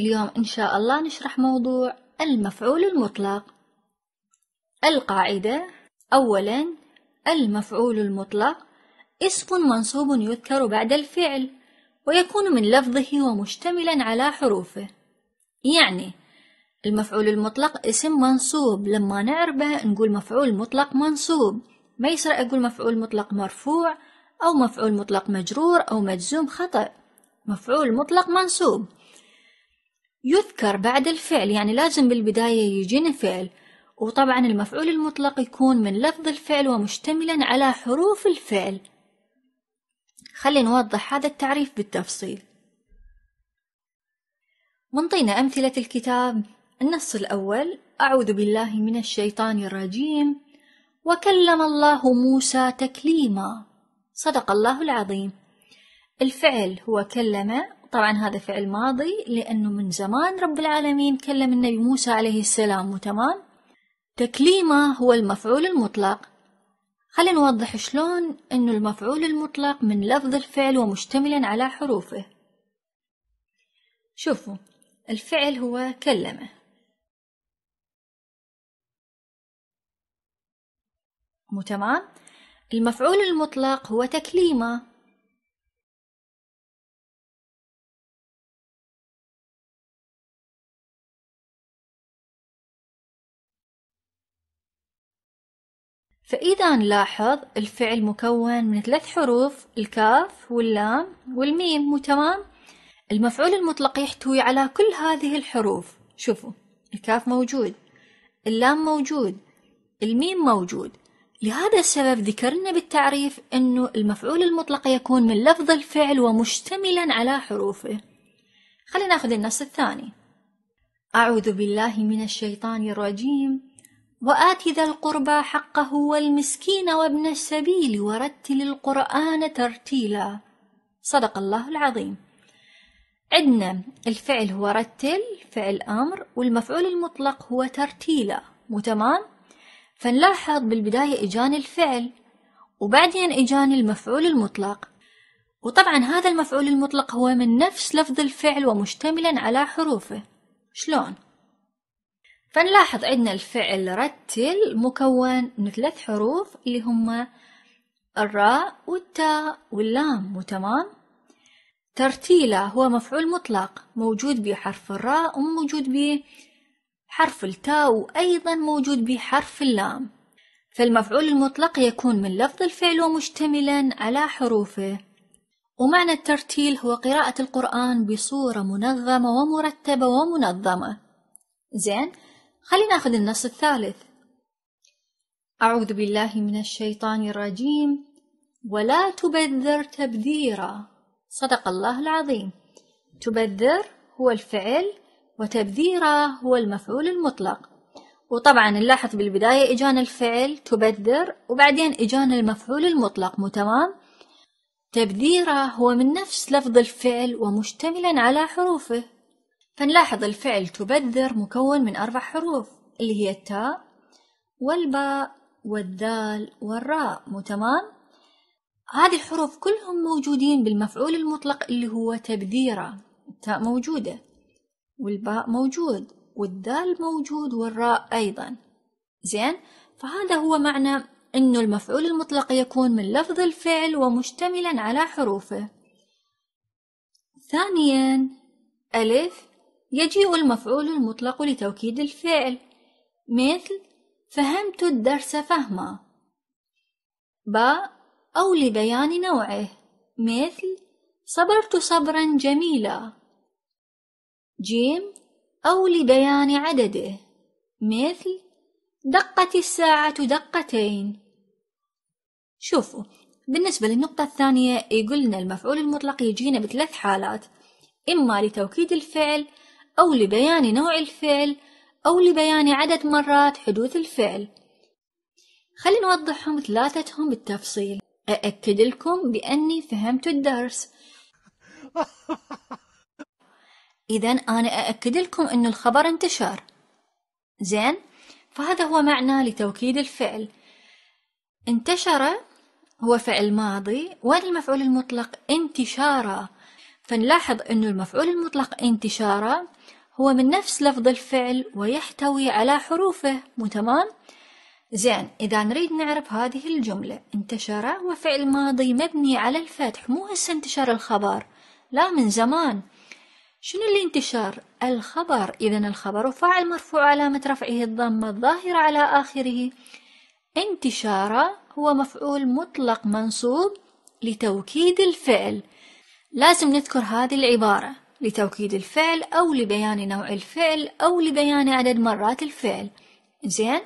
اليوم إن شاء الله نشرح موضوع المفعول المطلق القاعدة أولا المفعول المطلق اسم منصوب يذكر بعد الفعل ويكون من لفظه ومشتملا على حروفه يعني المفعول المطلق اسم منصوب لما نعربه نقول مفعول مطلق منصوب ما يصير أقول مفعول مطلق مرفوع أو مفعول مطلق مجرور أو مجزوم خطأ مفعول مطلق منصوب يذكر بعد الفعل يعني لازم بالبداية يجينا فعل وطبعا المفعول المطلق يكون من لفظ الفعل ومشتملا على حروف الفعل خلي نوضح هذا التعريف بالتفصيل منطينا أمثلة الكتاب النص الأول أعوذ بالله من الشيطان الرجيم وكلم الله موسى تكليما صدق الله العظيم الفعل هو كلم طبعا هذا فعل ماضي لأنه من زمان رب العالمين كلم النبي موسى عليه السلام وتمام تكليمه هو المفعول المطلق خلينا نوضح شلون أنه المفعول المطلق من لفظ الفعل ومشتملا على حروفه شوفوا الفعل هو كلمه متمام المفعول المطلق هو تكليمه فإذا نلاحظ الفعل مكون من ثلاث حروف الكاف واللام والميم مو تمام المفعول المطلق يحتوي على كل هذه الحروف شوفوا الكاف موجود اللام موجود الميم موجود لهذا السبب ذكرنا بالتعريف أنه المفعول المطلق يكون من لفظ الفعل ومشتملا على حروفه خلينا ناخذ النص الثاني أعوذ بالله من الشيطان الرجيم وآت ذا القربى حقه والمسكين وابن السبيل ورتل القرآن ترتيلا صدق الله العظيم عندنا الفعل هو رتل فعل أمر والمفعول المطلق هو ترتيلا متمام فنلاحظ بالبداية إجان الفعل وبعدين إجان المفعول المطلق وطبعا هذا المفعول المطلق هو من نفس لفظ الفعل ومشتملا على حروفه شلون؟ فنلاحظ عندنا الفعل رتل مكون من ثلاث حروف اللي هما الراء والتاء واللام وتمام تمام ترتيله هو مفعول مطلق موجود بحرف الراء وموجود بحرف التاء وأيضا موجود بحرف اللام فالمفعول المطلق يكون من لفظ الفعل ومشتملا على حروفه ومعنى الترتيل هو قراءة القرآن بصورة منظمة ومرتبة ومنظمة زين خلينا ناخذ النص الثالث أعوذ بالله من الشيطان الرجيم ولا تبذر تبذيرا صدق الله العظيم تبذر هو الفعل وتبذيرا هو المفعول المطلق وطبعا نلاحظ بالبداية إجانا الفعل تبذر وبعدين إجانا المفعول المطلق مو تمام تبذيرا هو من نفس لفظ الفعل ومشتملا على حروفه فنلاحظ الفعل تبذر مكون من أربع حروف اللي هي التاء والباء والدال والراء مو تمام؟ هذه الحروف كلهم موجودين بالمفعول المطلق اللي هو تبذيرة التاء موجودة والباء موجود والدال موجود والراء أيضا زين فهذا هو معنى أن المفعول المطلق يكون من لفظ الفعل ومشتملا على حروفه ثانيا ألف يجيء المفعول المطلق لتوكيد الفعل مثل فهمت الدرس فهما ب أو لبيان نوعه مثل صبرت صبرا جميلا جيم أو لبيان عدده مثل دقت الساعة دقتين شوفوا بالنسبة للنقطة الثانية يقولنا المفعول المطلق يجينا بثلاث حالات إما لتوكيد الفعل أو لبيان نوع الفعل أو لبيان عدد مرات حدوث الفعل خلينا نوضحهم ثلاثتهم بالتفصيل أأكد لكم بأني فهمت الدرس إذا أنا أأكد لكم أن الخبر انتشر زين فهذا هو معنى لتوكيد الفعل انتشر هو فعل ماضي المفعول المطلق انتشاره فنلاحظ أن المفعول المطلق انتشارا هو من نفس لفظ الفعل ويحتوي على حروفه مو تمام؟ زين إذا نريد نعرف هذه الجملة انتشر هو فعل ماضي مبني على الفتح مو هسه انتشر الخبر لا من زمان شنو اللي انتشر؟ الخبر إذا الخبر فاعل مرفوع علامة رفعه الضمة الظاهرة على آخره انتشار هو مفعول مطلق منصوب لتوكيد الفعل لازم نذكر هذه العبارة لتوكيد الفعل أو لبيان نوع الفعل أو لبيان عدد مرات الفعل زين؟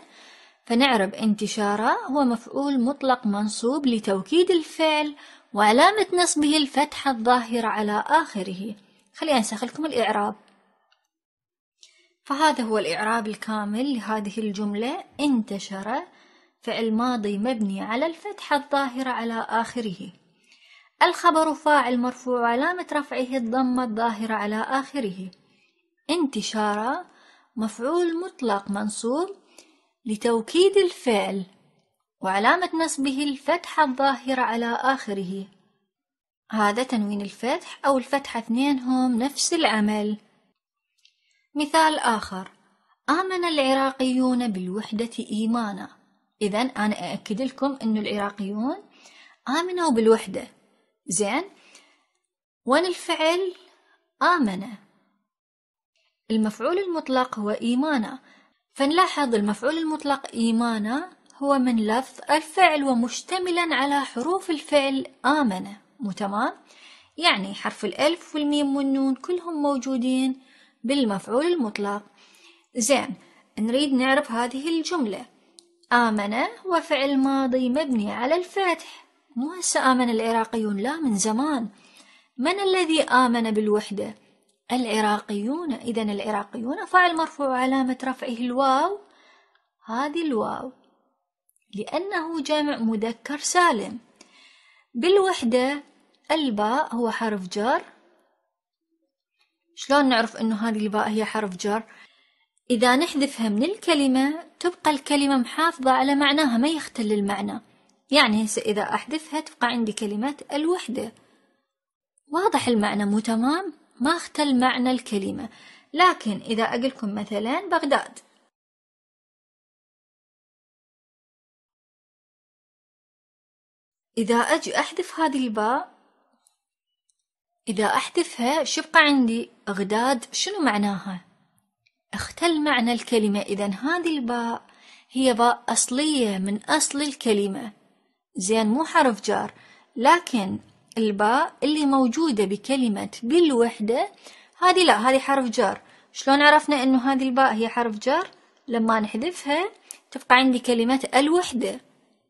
فنعرب انتشاره هو مفعول مطلق منصوب لتوكيد الفعل وعلامة نصبه الفتحة الظاهرة على آخره خليني أنسخ لكم الإعراب فهذا هو الإعراب الكامل لهذه الجملة انتشر فعل ماضي مبني على الفتحة الظاهرة على آخره الخبر فاعل مرفوع علامة رفعه الضمة الظاهرة على آخره انتشارا مفعول مطلق منصوب لتوكيد الفعل وعلامة نصبه الفتحة الظاهرة على آخره هذا تنوين الفتح أو الفتحة اثنين هم نفس العمل مثال آخر آمن العراقيون بالوحدة إيمانا إذا أنا أأكد لكم أن العراقيون آمنوا بالوحدة زين وين الفعل آمن المفعول المطلق هو إيمانا فنلاحظ المفعول المطلق إيمانا هو من لفظ الفعل ومشتملا على حروف الفعل آمن مو تمام؟ يعني حرف الألف والميم والنون كلهم موجودين بالمفعول المطلق زين نريد نعرف هذه الجملة آمن هو فعل ماضي مبني على الفتح مو هسه آمن العراقيون لا من زمان من الذي آمن بالوحدة العراقيون إذا العراقيون فاعل مرفوع علامة رفعه الواو هذه الواو لأنه جمع مذكر سالم بالوحدة الباء هو حرف جر شلون نعرف أنه هذه الباء هي حرف جر إذا نحذفها من الكلمة تبقى الكلمة محافظة على معناها ما يختل المعنى يعني هسه إذا أحذفها تبقى عندي كلمة الوحدة واضح المعنى مو تمام ما اختل معنى الكلمة لكن إذا أقلكم مثلا بغداد إذا أجي أحذف هذه الباء إذا أحذفها شبقى عندي غداد شنو معناها؟ اختل معنى الكلمة إذا هذه الباء هي باء أصلية من أصل الكلمة زين مو حرف جار لكن الباء اللي موجودة بكلمة بالوحدة هذه لا هذه حرف جار شلون عرفنا انه هذه الباء هي حرف جار لما نحذفها تبقى عندي كلمة الوحدة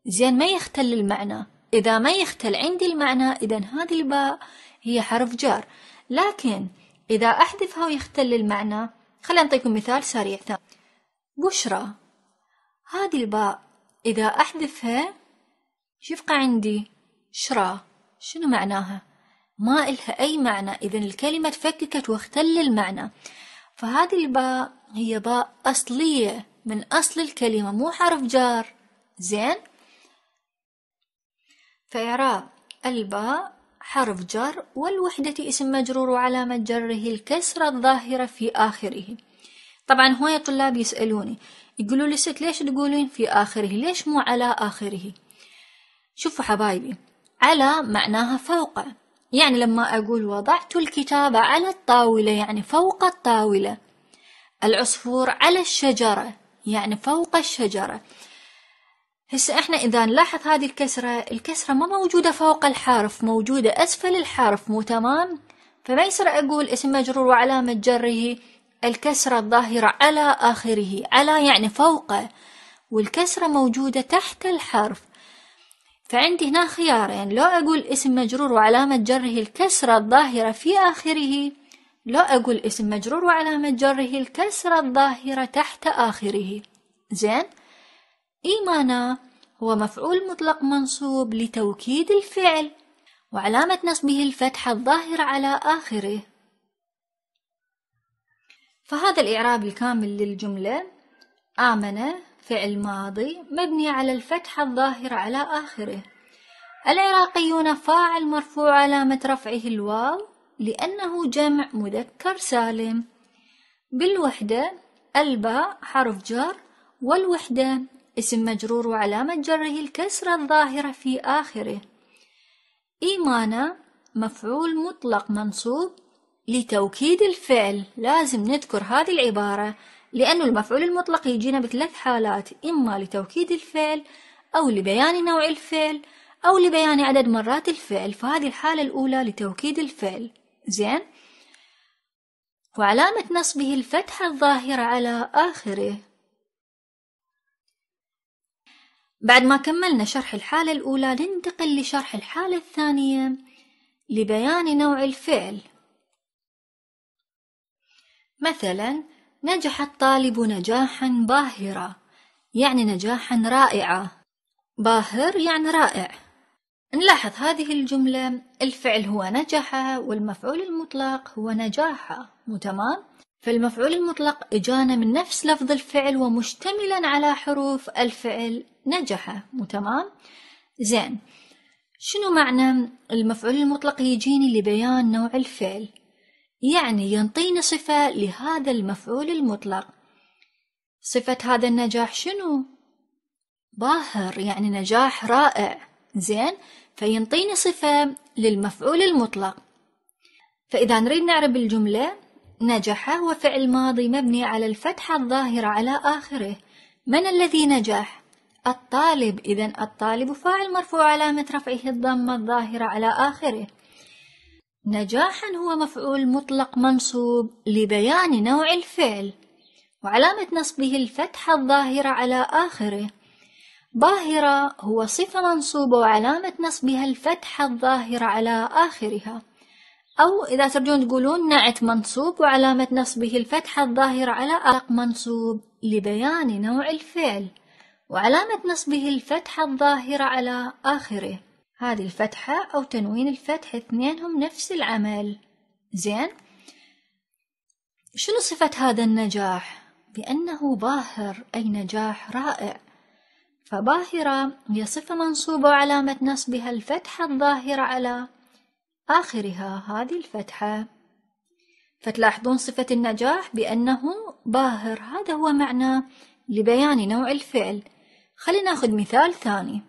زين ما يختل المعنى إذا ما يختل عندي المعنى إذا هذه الباء هي حرف جار لكن إذا أحذفها ويختل المعنى خلينا نعطيكم مثال سريع ثاني بشرى هذه الباء إذا أحذفها يبقى عندي شرا شنو معناها ما إلها أي معنى إذا الكلمة تفككت واختل المعنى فهذه الباء هي باء أصلية من أصل الكلمة مو حرف جار زين فإعراب الباء حرف جر والوحدة اسم مجرور وعلامة جره الكسرة الظاهرة في آخره طبعا هواية طلاب يسألوني يقولوا لي ست ليش تقولين في آخره ليش مو على آخره شوفوا حبايبي على معناها فوق يعني لما أقول وضعت الكتاب على الطاولة يعني فوق الطاولة العصفور على الشجرة يعني فوق الشجرة هسه احنا اذا نلاحظ هذه الكسرة الكسرة ما موجودة فوق الحرف موجودة اسفل الحرف مو تمام فما يصير اقول اسم مجرور وعلامة جره الكسرة الظاهرة على اخره على يعني فوقه والكسرة موجودة تحت الحرف فعندي هنا خيارين يعني لو أقول اسم مجرور وعلامة جره الكسرة الظاهرة في آخره لو أقول اسم مجرور وعلامة جره الكسرة الظاهرة تحت آخره زين إيمانا هو مفعول مطلق منصوب لتوكيد الفعل وعلامة نصبه الفتحة الظاهرة على آخره فهذا الإعراب الكامل للجملة آمن فعل ماضي مبني على الفتحة الظاهرة على آخره العراقيون فاعل مرفوع علامة رفعه الواو لأنه جمع مذكر سالم بالوحدة الباء حرف جر والوحدة اسم مجرور وعلامة جره الكسرة الظاهرة في آخره إيمانا مفعول مطلق منصوب لتوكيد الفعل لازم نذكر هذه العبارة لأنه المفعول المطلق يجينا بثلاث حالات إما لتوكيد الفعل أو لبيان نوع الفعل أو لبيان عدد مرات الفعل فهذه الحالة الأولى لتوكيد الفعل زين وعلامة نصبه الفتحة الظاهرة على آخره بعد ما كملنا شرح الحالة الأولى ننتقل لشرح الحالة الثانية لبيان نوع الفعل مثلا نجح الطالب نجاحا باهرا يعني نجاحا رائعا باهر يعني رائع نلاحظ هذه الجملة الفعل هو نجح والمفعول المطلق هو نجاح متمام؟ تمام؟ فالمفعول المطلق إجانا من نفس لفظ الفعل ومشتملا على حروف الفعل نجح متمام؟ تمام؟ زين شنو معنى المفعول المطلق يجيني لبيان نوع الفعل يعني ينطيني صفة لهذا المفعول المطلق صفة هذا النجاح شنو؟ باهر يعني نجاح رائع زين فينطيني صفة للمفعول المطلق فإذا نريد نعرب الجملة نجح هو فعل ماضي مبني على الفتحة الظاهرة على آخره من الذي نجح؟ الطالب إذا الطالب فاعل مرفوع علامة رفعه الضمة الظاهرة على آخره نجاحا هو مفعول مطلق منصوب لبيان نوع الفعل وعلامة نصبه الفتحة الظاهرة على آخره باهرة هو صفة منصوبة وعلامة نصبها الفتحة الظاهرة على آخرها أو إذا ترجون تقولون نعت منصوب وعلامة نصبه الفتحة الظاهرة على آخر منصوب لبيان نوع الفعل وعلامة نصبه الفتحة الظاهرة على آخره هذه الفتحة أو تنوين الفتح اثنينهم نفس العمل زين شنو صفة هذا النجاح بأنه باهر أي نجاح رائع فباهرة هي صفة منصوبة وعلامة نصبها الفتحة الظاهرة على آخرها هذه الفتحة فتلاحظون صفة النجاح بأنه باهر هذا هو معنى لبيان نوع الفعل خلينا ناخذ مثال ثاني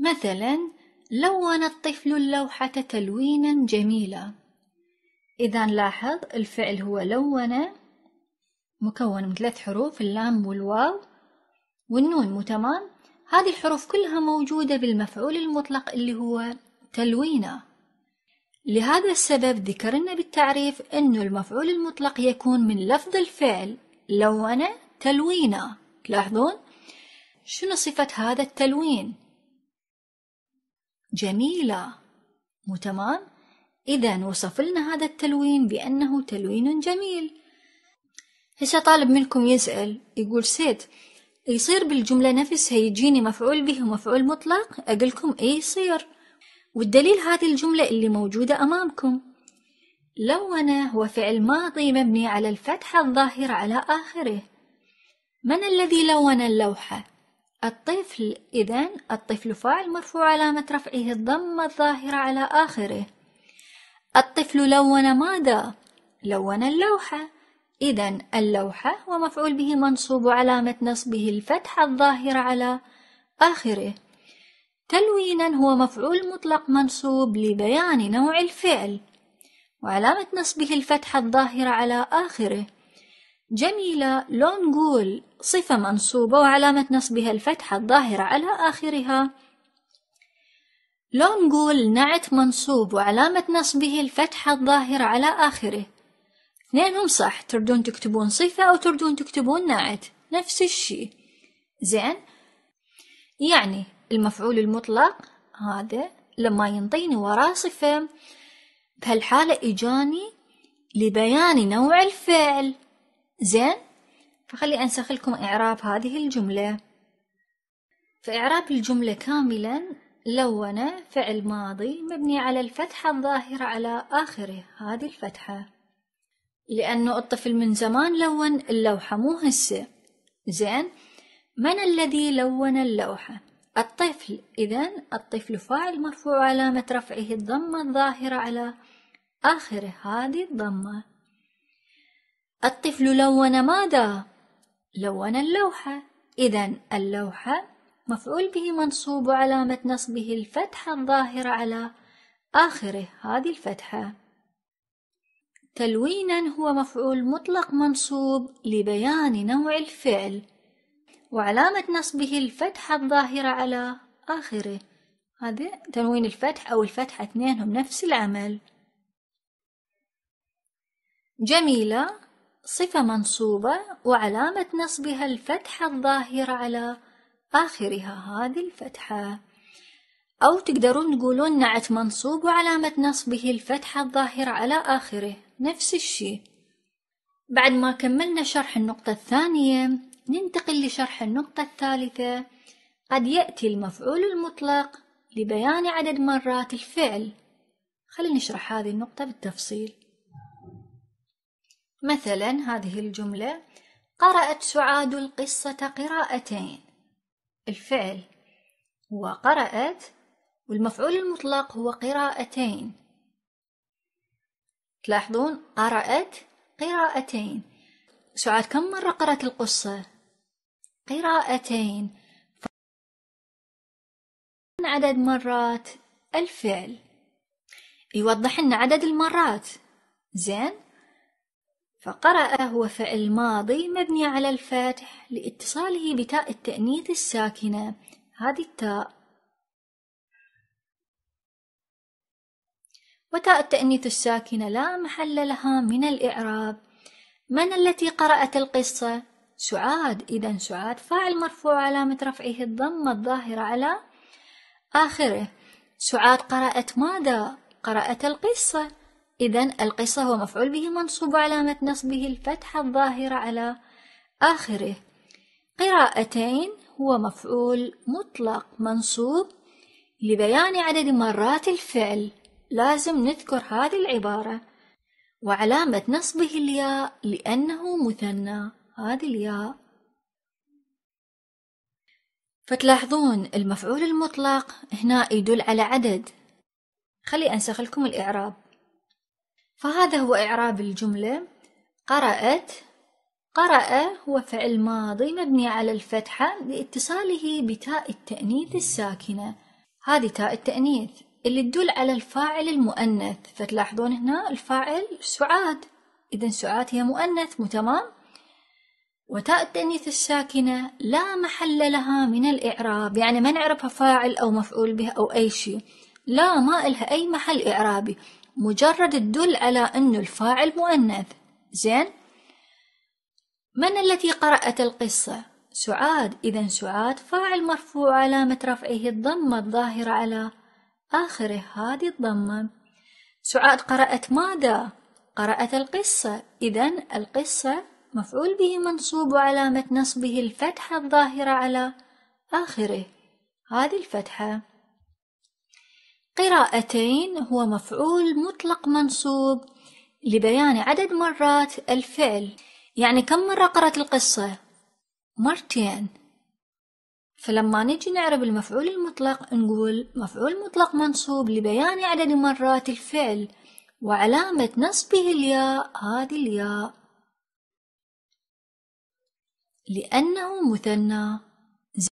مثلا لون الطفل اللوحة تلوينا جميلا إذا لاحظ الفعل هو لون مكون من ثلاث حروف اللام والواو والنون مو تمام هذه الحروف كلها موجودة بالمفعول المطلق اللي هو تلوينا لهذا السبب ذكرنا بالتعريف أن المفعول المطلق يكون من لفظ الفعل لون تلوينا تلاحظون شنو صفة هذا التلوين جميلة مو تمام؟ إذا وصف لنا هذا التلوين بأنه تلوين جميل هسه طالب منكم يسأل يقول سيد يصير بالجملة نفسها يجيني مفعول به ومفعول مطلق أقلكم إيه يصير والدليل هذه الجملة اللي موجودة أمامكم لونة هو فعل ماضي مبني على الفتحة الظاهرة على آخره من الذي لون اللوحة؟ الطفل إذا الطفل فاعل مرفوع علامة رفعه الضمة الظاهرة على آخره الطفل لون ماذا؟ لون اللوحة إذا اللوحة ومفعول به منصوب علامة نصبه الفتحة الظاهرة على آخره تلوينا هو مفعول مطلق منصوب لبيان نوع الفعل وعلامة نصبه الفتحة الظاهرة على آخره جميلة لو نقول صفة منصوبة وعلامة نصبها الفتحة الظاهرة على آخرها لو نقول نعت منصوب وعلامة نصبه الفتحة الظاهرة على آخره اثنينهم صح تردون تكتبون صفة أو تردون تكتبون نعت نفس الشي زين يعني المفعول المطلق هذا لما ينطيني وراه صفة بهالحالة إجاني لبيان نوع الفعل زين فخلي أنسخ لكم إعراب هذه الجملة فإعراب الجملة كاملا لون فعل ماضي مبني على الفتحة الظاهرة على آخره هذه الفتحة لأنه الطفل من زمان لون اللوحة مو هسه زين من الذي لون اللوحة الطفل إذا الطفل فاعل مرفوع علامة رفعه الضمة الظاهرة على آخر هذه الضمة الطفل لون ماذا؟ لون اللوحة إذا اللوحة مفعول به منصوب وعلامة نصبه الفتحة الظاهرة على آخره هذه الفتحة تلوينا هو مفعول مطلق منصوب لبيان نوع الفعل وعلامة نصبه الفتحة الظاهرة على آخره هذا تنوين الفتح أو الفتحة اثنينهم نفس العمل جميلة صفة منصوبة وعلامة نصبها الفتحة الظاهرة على آخرها هذه الفتحة أو تقدرون تقولون نعت منصوب وعلامة نصبه الفتحة الظاهرة على آخره نفس الشيء بعد ما كملنا شرح النقطة الثانية ننتقل لشرح النقطة الثالثة قد يأتي المفعول المطلق لبيان عدد مرات الفعل خلينا نشرح هذه النقطة بالتفصيل مثلا هذه الجملة قرأت سعاد القصة قراءتين الفعل هو قرأت والمفعول المطلق هو قراءتين تلاحظون قرأت قراءتين سعاد كم مرة قرأت القصة؟ قراءتين عدد مرات الفعل يوضح لنا عدد المرات زين فقرأ هو فعل الماضي مبني على الفتح لاتصاله بتاء التأنيث الساكنة هذه التاء وتاء التأنيث الساكنة لا محل لها من الإعراب من التي قرأت القصة؟ سعاد إذا سعاد فاعل مرفوع علامة رفعه الضمة الظاهرة على آخره سعاد قرأت ماذا؟ قرأت القصة إذا القصة هو مفعول به منصوب علامة نصبه الفتحة الظاهرة على آخره قراءتين هو مفعول مطلق منصوب لبيان عدد مرات الفعل لازم نذكر هذه العبارة وعلامة نصبه الياء لأنه مثنى هذه الياء فتلاحظون المفعول المطلق هنا يدل على عدد خلي أنسخ لكم الإعراب فهذا هو إعراب الجملة قرأت قرأ هو فعل ماضي مبني على الفتحة لاتصاله بتاء التأنيث الساكنة هذه تاء التأنيث اللي تدل على الفاعل المؤنث فتلاحظون هنا الفاعل سعاد إذا سعاد هي مؤنث مو تمام وتاء التأنيث الساكنة لا محل لها من الإعراب يعني ما نعرفها فاعل أو مفعول به أو أي شيء لا ما إلها أي محل إعرابي مجرد تدل على أن الفاعل مؤنث زين من التي قرأت القصة؟ سعاد إذا سعاد فاعل مرفوع علامة رفعه الضمة الظاهرة على آخره هذه الضمة سعاد قرأت ماذا؟ قرأت القصة إذا القصة مفعول به منصوب وعلامة نصبه الفتحة الظاهرة على آخره هذه الفتحة قراءتين هو مفعول مطلق منصوب لبيان عدد مرات الفعل يعني كم مرة قرأت القصة؟ مرتين فلما نجي نعرب المفعول المطلق نقول مفعول مطلق منصوب لبيان عدد مرات الفعل وعلامة نصبه الياء هذه الياء لأنه مثنى